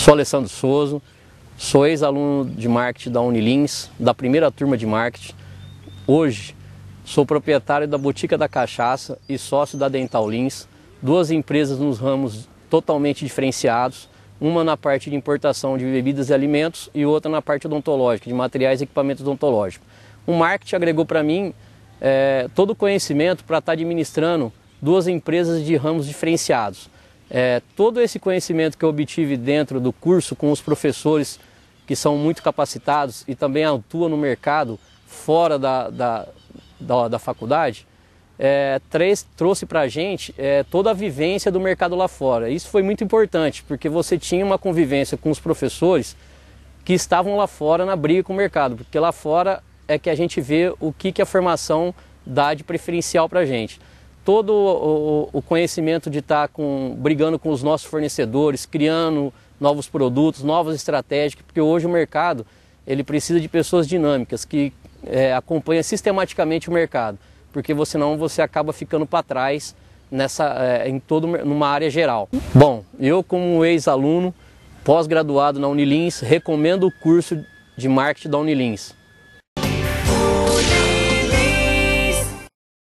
Sou Alessandro Souza, sou ex-aluno de marketing da Unilins, da primeira turma de marketing. Hoje sou proprietário da Botica da Cachaça e sócio da Dental Lins, duas empresas nos ramos totalmente diferenciados, uma na parte de importação de bebidas e alimentos e outra na parte odontológica, de materiais e equipamentos odontológicos. O marketing agregou para mim é, todo o conhecimento para estar tá administrando duas empresas de ramos diferenciados. É, todo esse conhecimento que eu obtive dentro do curso com os professores que são muito capacitados e também atuam no mercado fora da, da, da, da faculdade, é, três, trouxe para a gente é, toda a vivência do mercado lá fora. Isso foi muito importante, porque você tinha uma convivência com os professores que estavam lá fora na briga com o mercado, porque lá fora é que a gente vê o que, que a formação dá de preferencial para a gente todo o, o conhecimento de estar tá com, brigando com os nossos fornecedores, criando novos produtos, novas estratégias, porque hoje o mercado ele precisa de pessoas dinâmicas que é, acompanham sistematicamente o mercado, porque senão você acaba ficando para trás nessa, é, em todo, numa área geral. Bom, eu como ex-aluno, pós-graduado na Unilins, recomendo o curso de marketing da Unilins.